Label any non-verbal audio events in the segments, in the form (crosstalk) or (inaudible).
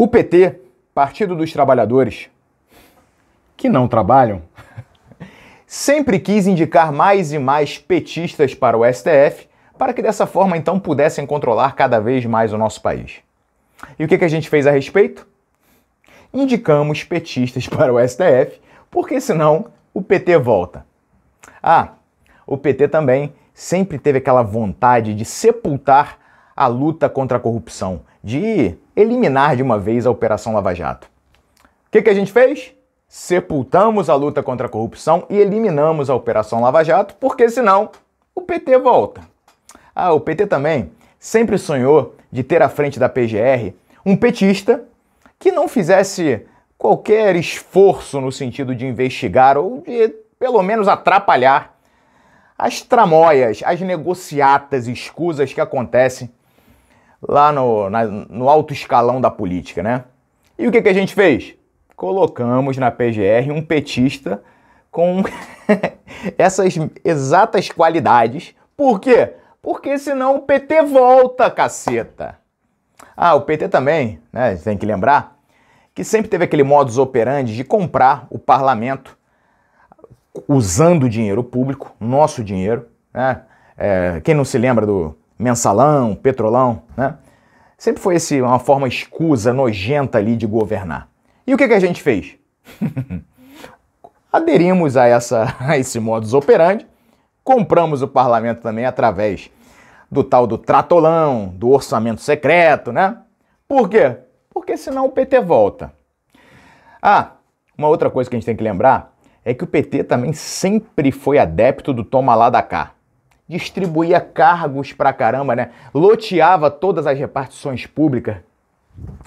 O PT, Partido dos Trabalhadores, que não trabalham, (laughs) sempre quis indicar mais e mais petistas para o STF, para que dessa forma então pudessem controlar cada vez mais o nosso país. E o que, que a gente fez a respeito? Indicamos petistas (laughs) para o STF, porque senão o PT volta. Ah, o PT também sempre teve aquela vontade de sepultar a luta contra a corrupção, de eliminar de uma vez a Operação Lava Jato. O que, que a gente fez? Sepultamos a luta contra a corrupção e eliminamos a Operação Lava Jato, porque senão o PT volta. Ah, o PT também sempre sonhou de ter à frente da PGR um petista que não fizesse qualquer esforço no sentido de investigar ou de, pelo menos, atrapalhar as tramóias, as negociatas escusas que acontecem lá no, na, no alto escalão da política, né? E o que, que a gente fez? Colocamos na PGR um petista com (laughs) essas exatas qualidades. Por quê? Porque senão o PT volta, caceta. Ah, o PT também, né? Tem que lembrar que sempre teve aquele modus operandi de comprar o parlamento usando dinheiro público, nosso dinheiro. Né? É, quem não se lembra do mensalão, petrolão, né? Sempre foi esse, uma forma escusa, nojenta ali de governar. E o que, que a gente fez? (laughs) Aderimos a, essa, (laughs) a esse modus operandi, compramos o parlamento também através do tal do tratolão, do orçamento secreto, né? Por quê? Porque senão o PT volta. Ah, uma outra coisa que a gente tem que lembrar é que o PT também sempre foi adepto do toma lá da cá distribuía cargos pra caramba, né? Loteava todas as repartições públicas,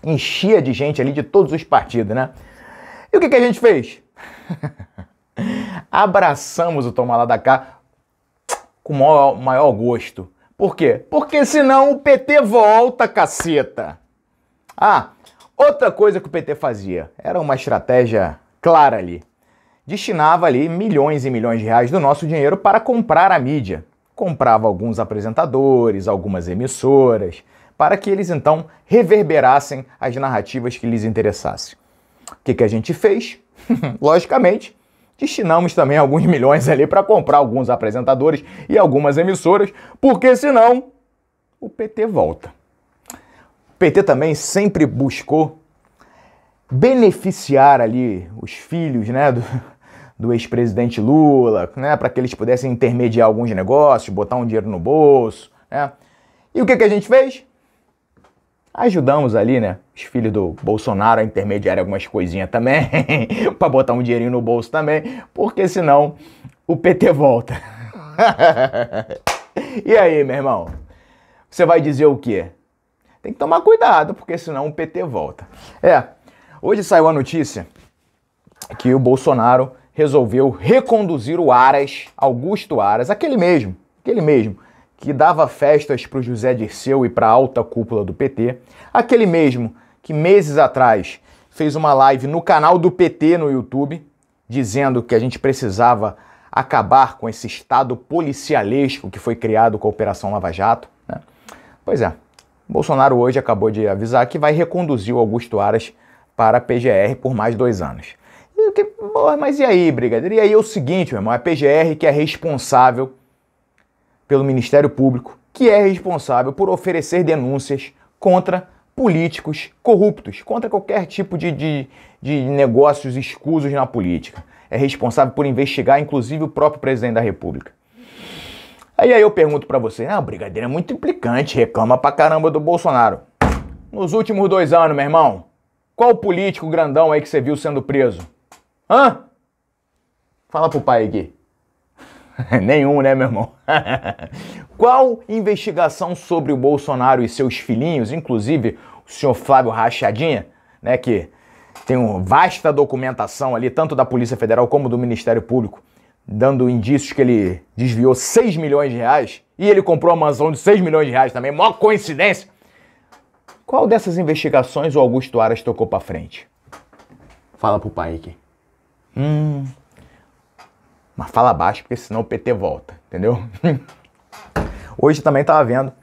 enchia de gente ali de todos os partidos, né? E o que, que a gente fez? (laughs) Abraçamos o Tomalá da cá com o maior, maior gosto. Por quê? Porque senão o PT volta, caceta. Ah, outra coisa que o PT fazia era uma estratégia clara ali. Destinava ali milhões e milhões de reais do nosso dinheiro para comprar a mídia comprava alguns apresentadores, algumas emissoras, para que eles então reverberassem as narrativas que lhes interessassem. O que, que a gente fez? (laughs) Logicamente, destinamos também alguns milhões ali para comprar alguns apresentadores e algumas emissoras, porque senão o PT volta. O PT também sempre buscou beneficiar ali os filhos né, do, do ex-presidente Lula, né, para que eles pudessem intermediar alguns negócios, botar um dinheiro no bolso, né? E o que, que a gente fez? Ajudamos ali, né? Os filhos do Bolsonaro a intermediar algumas coisinhas também, (laughs) para botar um dinheirinho no bolso também, porque senão o PT volta. (laughs) e aí, meu irmão? Você vai dizer o quê? Tem que tomar cuidado, porque senão o PT volta. É, hoje saiu a notícia que o Bolsonaro resolveu reconduzir o Aras, Augusto Aras, aquele mesmo, aquele mesmo, que dava festas para o José Dirceu e para a alta cúpula do PT, aquele mesmo que meses atrás fez uma live no canal do PT no YouTube, dizendo que a gente precisava acabar com esse estado policialesco que foi criado com a Operação Lava Jato. Né? Pois é, Bolsonaro hoje acabou de avisar que vai reconduzir o Augusto Aras para a PGR por mais dois anos porra, mas e aí, brigadeiro? E aí é o seguinte, meu irmão, é a PGR que é responsável pelo Ministério Público, que é responsável por oferecer denúncias contra políticos corruptos, contra qualquer tipo de, de, de negócios escusos na política. É responsável por investigar, inclusive, o próprio presidente da República. Aí, aí eu pergunto para você, ah, Brigadeiro é muito implicante, reclama pra caramba do Bolsonaro. Nos últimos dois anos, meu irmão, qual político grandão aí que você viu sendo preso? Hã? Fala pro pai aqui. (laughs) Nenhum, né, meu irmão? (laughs) Qual investigação sobre o Bolsonaro e seus filhinhos, inclusive o senhor Flávio Rachadinha, né, que tem uma vasta documentação ali, tanto da Polícia Federal como do Ministério Público, dando indícios que ele desviou 6 milhões de reais e ele comprou uma mansão de 6 milhões de reais também, maior coincidência. Qual dessas investigações o Augusto Aras tocou para frente? Fala pro pai aqui. Hum. Mas fala baixo, porque senão o PT volta, entendeu? (laughs) Hoje também estava vendo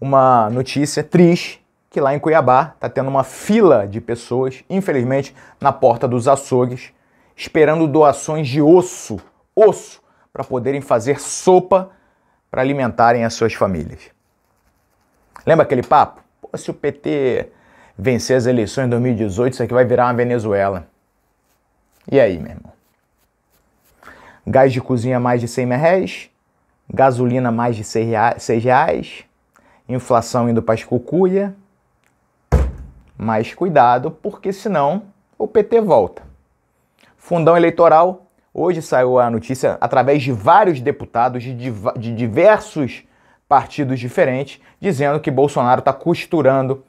uma notícia triste que lá em Cuiabá está tendo uma fila de pessoas, infelizmente, na porta dos açougues, esperando doações de osso, osso, para poderem fazer sopa para alimentarem as suas famílias. Lembra aquele papo? Pô, se o PT vencer as eleições em 2018, isso aqui vai virar uma Venezuela. E aí, meu irmão? Gás de cozinha mais de 100 reais, gasolina mais de 6 reais, inflação indo para as cucuia. Mas cuidado, porque senão o PT volta. Fundão eleitoral Hoje saiu a notícia através de vários deputados de, div de diversos partidos diferentes dizendo que Bolsonaro está costurando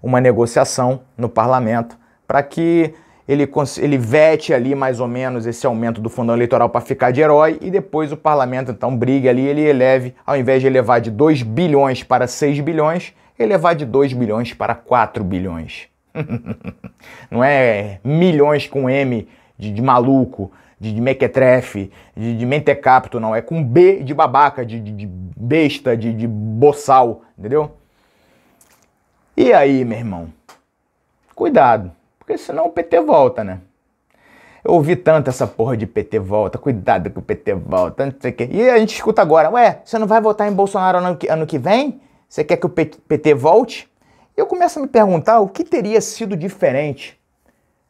uma negociação no parlamento para que ele, ele vete ali mais ou menos esse aumento do fundão eleitoral para ficar de herói e depois o parlamento então brigue ali, ele eleve, ao invés de elevar de 2 bilhões para 6 bilhões, elevar de 2 bilhões para 4 bilhões. (laughs) Não é milhões com M de, de maluco, de, de mequetrefe, de, de mentecapto, não. É com B de babaca, de, de, de besta, de, de boçal, entendeu? E aí, meu irmão? Cuidado porque senão o PT volta, né? Eu ouvi tanto essa porra de PT volta, cuidado que o PT volta, não sei o quê. E a gente escuta agora, ué, você não vai votar em Bolsonaro ano que, ano que vem? Você quer que o PT volte? Eu começo a me perguntar o que teria sido diferente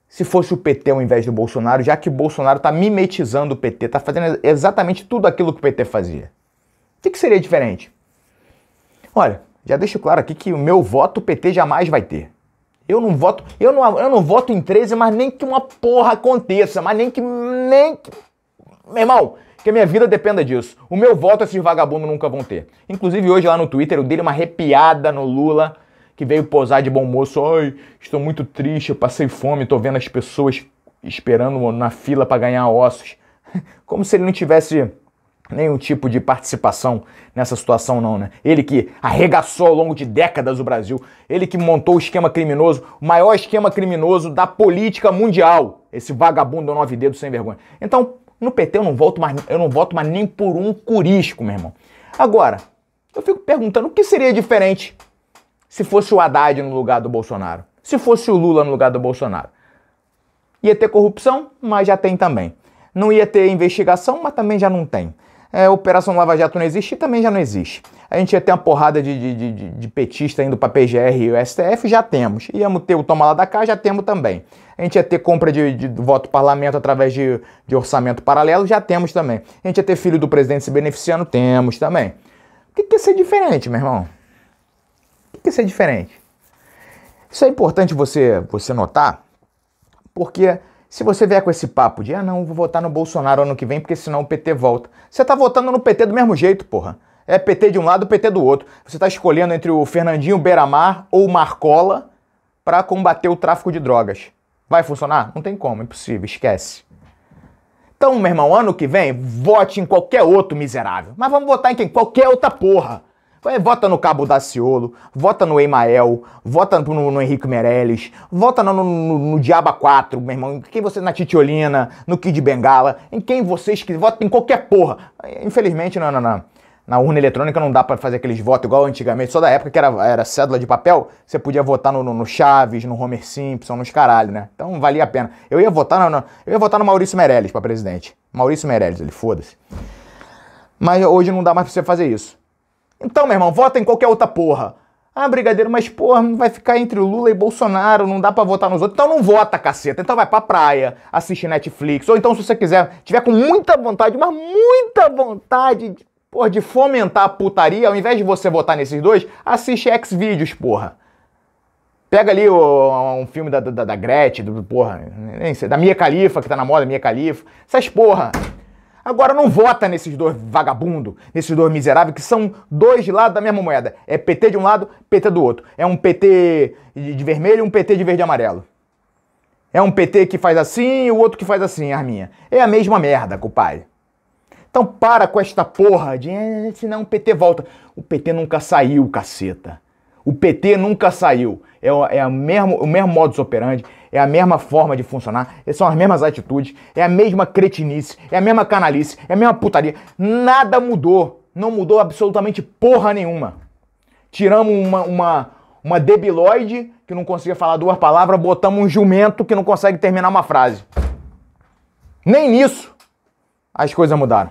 se fosse o PT ao invés do Bolsonaro, já que o Bolsonaro está mimetizando o PT, está fazendo exatamente tudo aquilo que o PT fazia. O que, que seria diferente? Olha, já deixo claro aqui que o meu voto o PT jamais vai ter. Eu não voto, eu não, eu não voto em 13, mas nem que uma porra aconteça, mas nem que nem que... meu irmão, que a minha vida dependa disso. O meu voto esses vagabundos nunca vão ter. Inclusive hoje lá no Twitter eu dei uma arrepiada no Lula que veio posar de bom moço, ai, estou muito triste, eu passei fome, estou vendo as pessoas esperando na fila para ganhar ossos. (laughs) Como se ele não tivesse nenhum tipo de participação nessa situação não, né? Ele que arregaçou ao longo de décadas o Brasil, ele que montou o esquema criminoso, o maior esquema criminoso da política mundial, esse vagabundo nove dedos sem vergonha. Então, no PT eu não voto mais, eu não voto mais nem por um curisco, meu irmão. Agora, eu fico perguntando o que seria diferente se fosse o Haddad no lugar do Bolsonaro, se fosse o Lula no lugar do Bolsonaro. Ia ter corrupção, mas já tem também. Não ia ter investigação, mas também já não tem é, Operação Lava Jato não existe e também já não existe. A gente ia ter uma porrada de, de, de, de petista indo para PGR e o STF, já temos. Íamos ter o toma lá da cá, já temos também. A gente ia ter compra de, de voto parlamento através de, de orçamento paralelo, já temos também. A gente ia ter filho do presidente se beneficiando, temos também. O que, que ia é ser diferente, meu irmão? O que, que ia é ser diferente? Isso é importante você, você notar, porque se você vier com esse papo de, ah, não, vou votar no Bolsonaro ano que vem porque senão o PT volta. Você tá votando no PT do mesmo jeito, porra. É PT de um lado, PT do outro. Você tá escolhendo entre o Fernandinho Beiramar ou Marcola para combater o tráfico de drogas. Vai funcionar? Não tem como, impossível, esquece. Então, meu irmão, ano que vem, vote em qualquer outro miserável. Mas vamos votar em quem? Qualquer outra porra. É, vota no Cabo Daciolo, vota no Emael, vota no, no Henrique Meirelles, vota no, no, no, Diaba 4, meu irmão, quem você na Titiolina, no Kid Bengala, em quem vocês que vota em qualquer porra. Infelizmente, não, não, não. Na urna eletrônica não dá para fazer aqueles votos igual antigamente, só da época que era, era cédula de papel, você podia votar no, no Chaves, no Homer Simpson, nos caralho, né? Então valia a pena. Eu ia votar no, eu ia votar no Maurício Meirelles para presidente. Maurício Meirelles, ele foda-se. Mas hoje não dá mais pra você fazer isso. Então, meu irmão, vota em qualquer outra porra. Ah, brigadeiro, mas porra, não vai ficar entre o Lula e Bolsonaro, não dá para votar nos outros. Então não vota, caceta. Então vai pra praia, assiste Netflix. Ou então, se você quiser, tiver com muita vontade, mas muita vontade, porra, de fomentar a putaria, ao invés de você votar nesses dois, assiste X-Vídeos, porra. Pega ali o, um filme da, da, da Gretchen, do, porra, nem sei, da Mia Khalifa, que tá na moda, Mia Khalifa. Essas porra. Agora não vota nesses dois vagabundo, nesses dois miseráveis, que são dois lados da mesma moeda. É PT de um lado, PT do outro. É um PT de vermelho e um PT de verde e amarelo. É um PT que faz assim e o outro que faz assim, Arminha. É a mesma merda, compadre. Então para com esta porra de ah, senão o PT volta. O PT nunca saiu, caceta. O PT nunca saiu. É, o, é mesmo, o mesmo modus operandi, é a mesma forma de funcionar, é, são as mesmas atitudes, é a mesma cretinice, é a mesma canalice, é a mesma putaria. Nada mudou. Não mudou absolutamente porra nenhuma. Tiramos uma, uma, uma debiloide que não conseguia falar duas palavras, botamos um jumento que não consegue terminar uma frase. Nem nisso as coisas mudaram.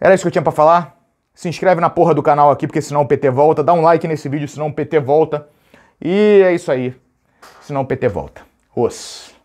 Era isso que eu tinha para falar. Se inscreve na porra do canal aqui, porque senão o PT volta. Dá um like nesse vídeo, senão o PT volta. E é isso aí. Senão o PT volta. Os.